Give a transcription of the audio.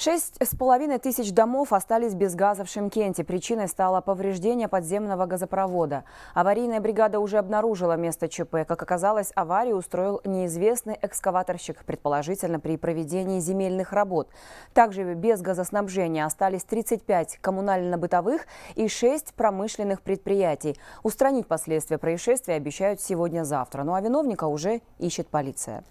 Шесть с половиной тысяч домов остались без газа в Шимкенте. Причиной стало повреждение подземного газопровода. Аварийная бригада уже обнаружила место ЧП. Как оказалось, аварию устроил неизвестный экскаваторщик, предположительно при проведении земельных работ. Также без газоснабжения остались 35 коммунально-бытовых и 6 промышленных предприятий. Устранить последствия происшествия обещают сегодня-завтра. Ну а виновника уже ищет полиция.